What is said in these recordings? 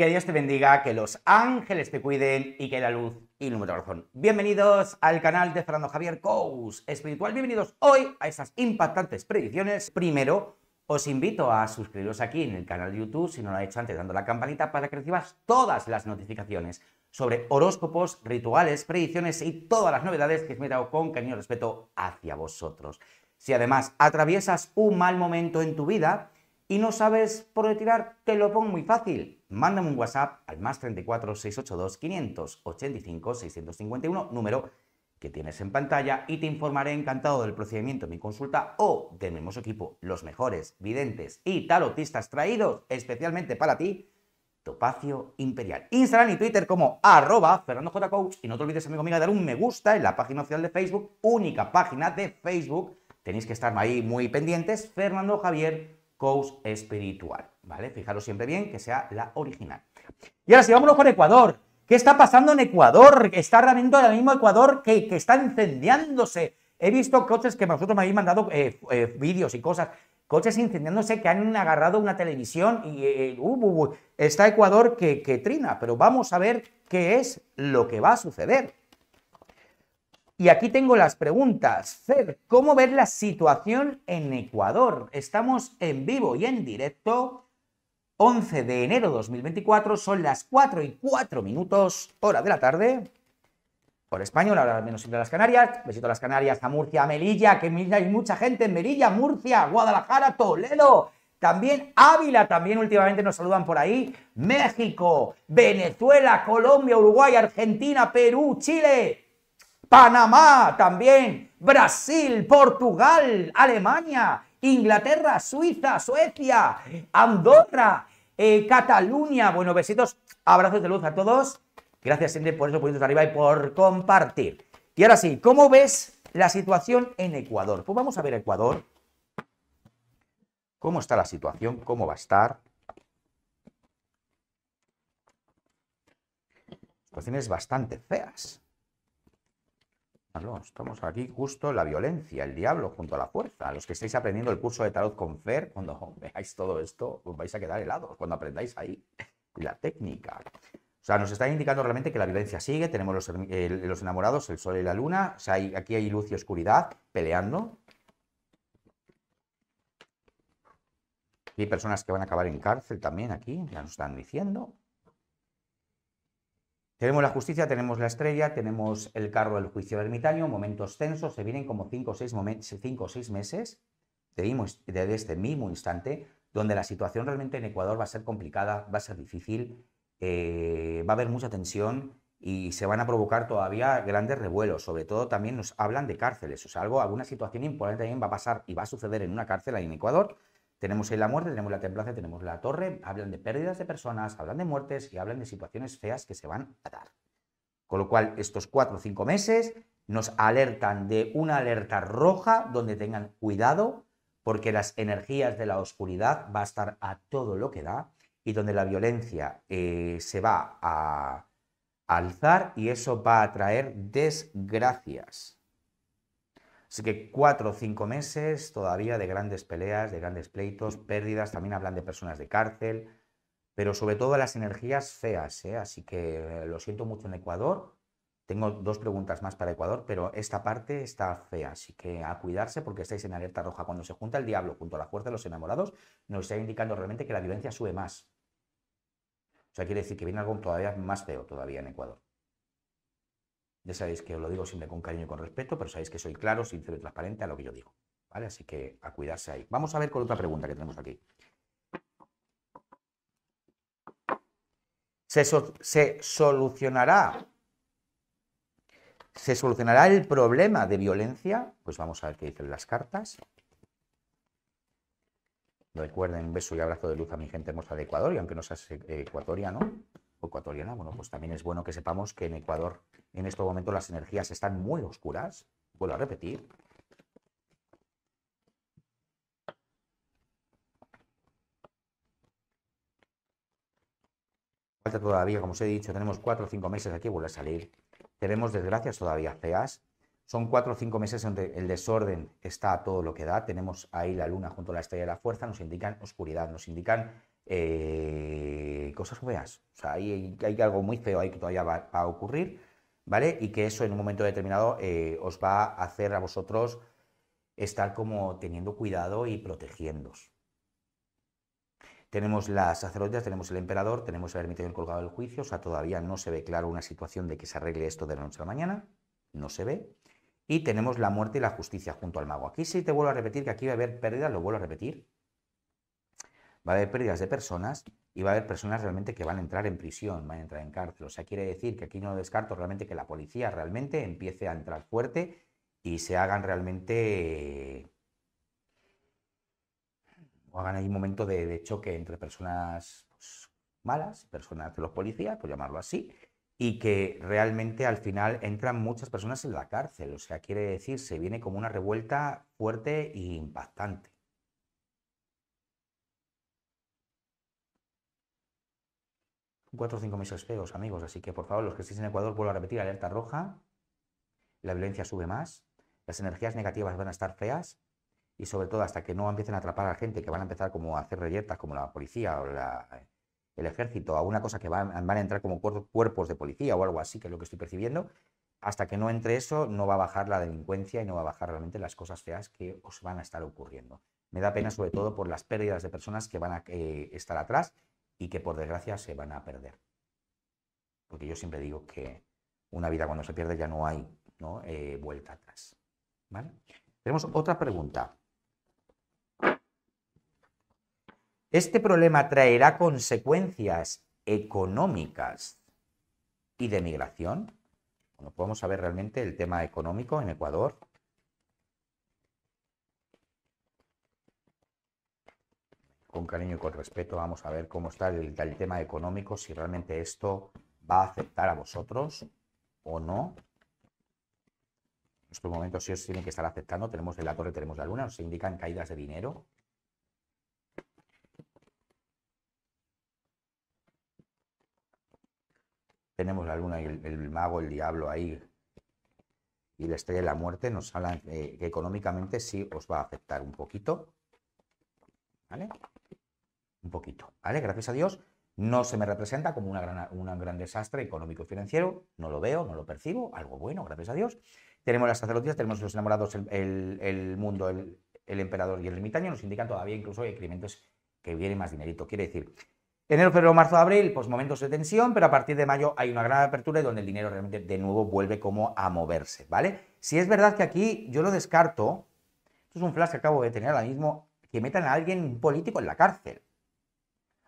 Que Dios te bendiga, que los ángeles te cuiden y que la luz ilumine tu corazón. Bienvenidos al canal de Fernando Javier Cous Espiritual. Bienvenidos hoy a esas impactantes predicciones. Primero, os invito a suscribiros aquí en el canal de YouTube, si no lo ha hecho antes, dando la campanita para que recibas todas las notificaciones sobre horóscopos, rituales, predicciones y todas las novedades que he traído con cariño y respeto hacia vosotros. Si además atraviesas un mal momento en tu vida, y no sabes por dónde tirar, te lo pongo muy fácil. Mándame un WhatsApp al más 34 682 585 651, número que tienes en pantalla, y te informaré encantado del procedimiento mi consulta o del mismo equipo, los mejores videntes y tarotistas traídos especialmente para ti, Topacio Imperial. Instagram y Twitter como arroba FernandoJCoach y no te olvides, amigo mío, de dar un me gusta en la página oficial de Facebook, única página de Facebook. Tenéis que estar ahí muy pendientes, Fernando Javier Coach Espiritual, ¿vale? Fijaros siempre bien que sea la original. Y ahora sí, vámonos con Ecuador. ¿Qué está pasando en Ecuador? Está ardiendo ahora mismo Ecuador que, está incendiándose. He visto coches que vosotros me habéis mandado eh, eh, vídeos y cosas, coches incendiándose que han agarrado una televisión y eh, uh, uh, uh, está Ecuador que trina, pero vamos a ver qué es lo que va a suceder. Y aquí tengo las preguntas. Fer, ¿cómo ver la situación en Ecuador? Estamos en vivo y en directo. 11 de enero de 2024, son las 4 y 4 minutos, hora de la tarde. Por español, ahora menos siempre las Canarias. Besito a las Canarias, a Murcia, a Melilla, que hay mucha gente en Melilla, Murcia, Guadalajara, Toledo. También Ávila, también últimamente nos saludan por ahí. México, Venezuela, Colombia, Uruguay, Argentina, Perú, Chile. Panamá también, Brasil, Portugal, Alemania, Inglaterra, Suiza, Suecia, Andorra, eh, Cataluña. Bueno, besitos, abrazos de luz a todos. Gracias siempre por eso, puntos arriba y por compartir. Y ahora sí, ¿cómo ves la situación en Ecuador? Pues vamos a ver Ecuador. ¿Cómo está la situación? ¿Cómo va a estar? Situaciones bastante feas estamos aquí justo la violencia, el diablo junto a la fuerza. Los que estáis aprendiendo el curso de tarot con Fer, cuando veáis todo esto, os vais a quedar helados cuando aprendáis ahí la técnica. O sea, nos está indicando realmente que la violencia sigue, tenemos los, eh, enamorados, el sol y la luna, o aquí hay luz y oscuridad peleando. Y hay personas que van a acabar en cárcel también aquí, ya nos están diciendo. Tenemos la justicia, tenemos la estrella, tenemos el carro del juicio ermitaño, momentos tensos, se vienen como 5 o 6 cinco o seis meses desde este mismo instante, donde la situación realmente en Ecuador va a ser complicada, va a ser difícil, eh, va a haber mucha tensión y se van a provocar todavía grandes revuelos. Sobre todo también nos hablan de cárceles, o sea, algo, alguna situación importante también va a pasar y va a suceder en una cárcel ahí en Ecuador, tenemos ahí la muerte, tenemos la templaza, tenemos la torre, hablan de pérdidas de personas, hablan de muertes y hablan de situaciones feas que se van a dar. Con lo cual, estos cuatro o cinco meses nos alertan de una alerta roja donde tengan cuidado, porque las energías de la oscuridad va a estar a todo lo que da y donde la violencia eh, se va a alzar y eso va a traer desgracias. Así que cuatro o cinco meses todavía de grandes peleas, de grandes pleitos, pérdidas, también hablan de personas de cárcel, pero sobre todo las energías feas. ¿eh? Así que eh, lo siento mucho en Ecuador. Tengo dos preguntas más para Ecuador, pero esta parte está fea, así que a cuidarse porque estáis en alerta roja. Cuando se junta el diablo junto a la fuerza de los enamorados, nos está indicando realmente que la violencia sube más. O sea, quiere decir que viene algo todavía más feo todavía en Ecuador. Ya sabéis que os lo digo siempre con cariño y con respeto, pero sabéis que soy claro, sincero y transparente a lo que yo digo. ¿Vale? Así que a cuidarse ahí. Vamos a ver con otra pregunta que tenemos aquí. ¿Se, solucionará? ¿Se solucionará el problema de violencia? Pues vamos a ver qué dicen las cartas. Recuerden, un beso y abrazo de luz a mi gente hermosa de Ecuador, y aunque no seas eh, ecuatoriano, ecuatoriana, bueno, pues también es bueno que sepamos que en Ecuador en este momento, las energías están muy oscuras, vuelvo a repetir. Falta todavía, como os he dicho, tenemos cuatro o cinco meses aquí, vuelve a salir. Tenemos desgracias todavía feas. Son cuatro o cinco meses donde el desorden está a todo lo que da. Tenemos ahí la luna junto a la estrella de la fuerza, nos indican oscuridad, nos indican eh cosas feas. O sea, hay, algo muy feo ahí que todavía va, a ocurrir, ¿vale? Y que eso en un momento determinado eh, os va a hacer a vosotros estar como teniendo cuidado y protegiéndos. Tenemos las sacerdotes tenemos el emperador, tenemos el ermitaño colgado del juicio, o sea, todavía no se ve claro una situación de que se arregle esto de la noche a la mañana, no se ve. Y tenemos la muerte y la justicia junto al mago. Aquí sí te vuelvo a repetir que aquí va a haber pérdidas, lo vuelvo a repetir, va a haber pérdidas de personas y va a haber personas realmente que van a entrar en prisión, van a entrar en cárcel. O sea, quiere decir que aquí no descarto realmente que la policía realmente empiece a entrar fuerte y se hagan realmente... o hagan ahí un momento de, choque entre personas pues, malas, personas de los policías, por llamarlo así, y que realmente al final entran muchas personas en la cárcel. O sea, quiere decir, se viene como una revuelta fuerte e impactante. 4 o cinco meses feos, amigos. Así que, por favor, los que estéis en Ecuador, vuelvo a repetir, alerta roja. La violencia sube más. Las energías negativas van a estar feas. Y sobre todo, hasta que no empiecen a atrapar a gente, que van a empezar como a hacer reyertas, como la policía o el ejército, a una cosa que van, a entrar como cuerpos de policía o algo así, que es lo que estoy percibiendo, hasta que no entre eso, no va a bajar la delincuencia y no va a bajar realmente las cosas feas que os van a estar ocurriendo. Me da pena sobre todo por las pérdidas de personas que van a eh, estar atrás y que por desgracia se van a perder. Porque yo siempre digo que una vida cuando se pierde ya no hay eh, vuelta atrás. Tenemos otra pregunta. Este problema traerá consecuencias económicas y de migración. Bueno, podemos saber realmente el tema económico en Ecuador, con cariño y con respeto vamos a ver cómo está el, tema económico, si realmente esto va a afectar a vosotros o no. En estos momentos sí os tienen que estar aceptando. Tenemos en la torre, tenemos la luna, nos indican caídas de dinero. Tenemos la luna y el, mago, el diablo ahí y la estrella de la muerte. Nos hablan eh, que económicamente sí os va a afectar un poquito. ¿Vale? Un poquito, ¿vale? Gracias a Dios no se me representa como una gran, un gran desastre económico y financiero, no lo veo, no lo percibo, algo bueno, gracias a Dios. Tenemos las sacerdotisas, tenemos los enamorados, el, mundo, el, emperador y el limitaño, nos indican todavía incluso hay incrementos que vienen más dinerito. Quiere decir, enero, febrero, marzo, abril, pues momentos de tensión, pero a partir de mayo hay una gran apertura y donde el dinero realmente de nuevo vuelve como a moverse, ¿vale? Si es verdad que aquí yo lo descarto, esto es un flash que acabo de tener ahora mismo, que metan a alguien, político, en la cárcel.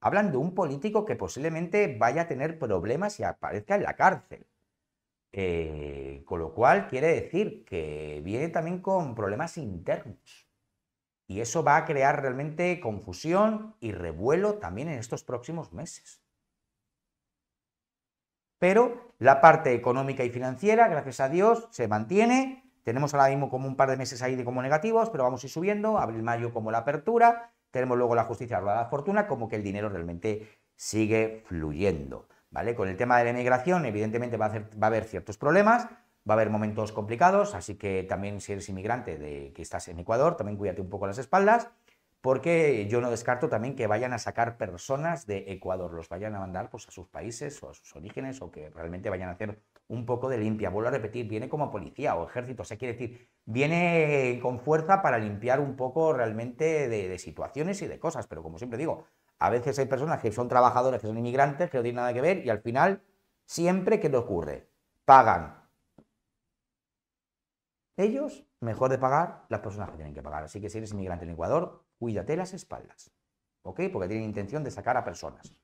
Hablan de un político que posiblemente vaya a tener problemas y aparezca en la cárcel. Eh, con lo cual quiere decir que viene también con problemas internos. Y eso va a crear realmente confusión y revuelo también en estos próximos meses. Pero la parte económica y financiera, gracias a Dios, se mantiene tenemos ahora mismo como un par de meses ahí de como negativos, pero vamos a ir subiendo, abril-mayo como la apertura, tenemos luego la justicia la fortuna, como que el dinero realmente sigue fluyendo, ¿vale? Con el tema de la inmigración, evidentemente va a, va a haber ciertos problemas, va a haber momentos complicados, así que también si eres inmigrante de que estás en Ecuador, también cuídate un poco las espaldas, porque yo no descarto también que vayan a sacar personas de Ecuador, los vayan a mandar pues, a sus países o a sus orígenes o que realmente vayan a hacer un poco de limpia. Vuelvo a repetir, viene como policía o ejército, o sea, quiere decir, viene con fuerza para limpiar un poco realmente de, situaciones y de cosas, pero como siempre digo, a veces hay personas que son trabajadores, que son inmigrantes, que no tienen nada que ver y al final, siempre que le ocurre, pagan. Ellos, mejor de pagar las personas que tienen que pagar. Así que si eres inmigrante en Ecuador, cuídate las espaldas, ¿ok? Porque tienen intención de sacar a personas.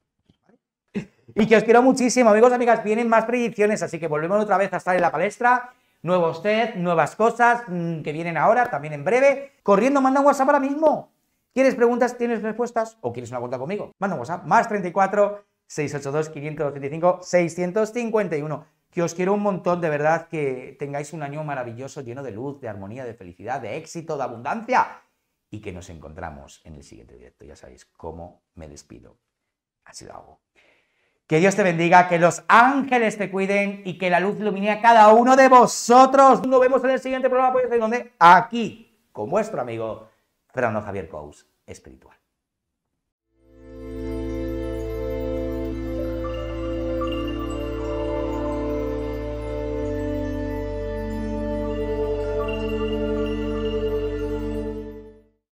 Y que os quiero muchísimo, amigos, amigas. Vienen más predicciones, así que volvemos otra vez a estar en la palestra. nuevo usted, nuevas cosas mm, que vienen ahora, también en breve. Corriendo, manda WhatsApp ahora mismo. ¿Quieres preguntas? ¿Tienes respuestas? ¿O quieres una cuenta conmigo? Manda WhatsApp, más 34 682 525 651 que os quiero un montón, de verdad, que tengáis un año maravilloso, lleno de luz, de armonía, de felicidad, de éxito, de abundancia, y que nos encontramos en el siguiente directo. Ya sabéis cómo me despido. Así lo hago. Que Dios te bendiga, que los ángeles te cuiden y que la luz ilumine a cada uno de vosotros. Nos vemos en el siguiente programa, pues, donde aquí, con vuestro amigo Fernando Javier Cous, espiritual.